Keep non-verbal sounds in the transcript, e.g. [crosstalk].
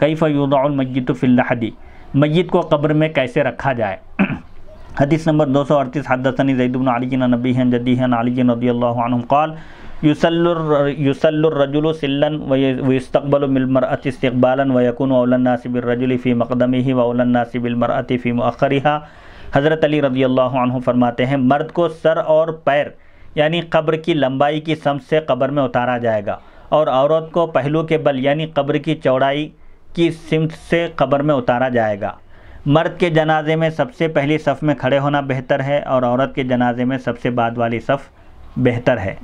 کئی فیو المیت الفلاحدی میت کو قبر میں کیسے رکھا جائے [clears throat] حدیث نمبر دو سو اڑتیس حدثنی علی جن نبی ہیں علی جن رضی اللہ عنہم قال یسل الرجل الصلن ويستقبل استقبالا عطصبال ويكن الناس بالرجل الفيم مقدمه وولن الناس بالمرأت فی مؤخرها حضرت علی رضی اللہ عنہ فرماتے ہیں مرد کو سر اور پیر یعنی قبر کی لمبائی کی سمس سے قبر میں اتارا جائے گا اور عورت کو پہلو کے بل یعنی قبر کی چوڑائی کی سمت سے قبر میں اتارا جائے گا مرد کے جنازے میں سب سے پہلی صف میں کھڑے ہونا بہتر ہے اور عورت کے جنازے میں سب سے بعد والی صف بہتر ہے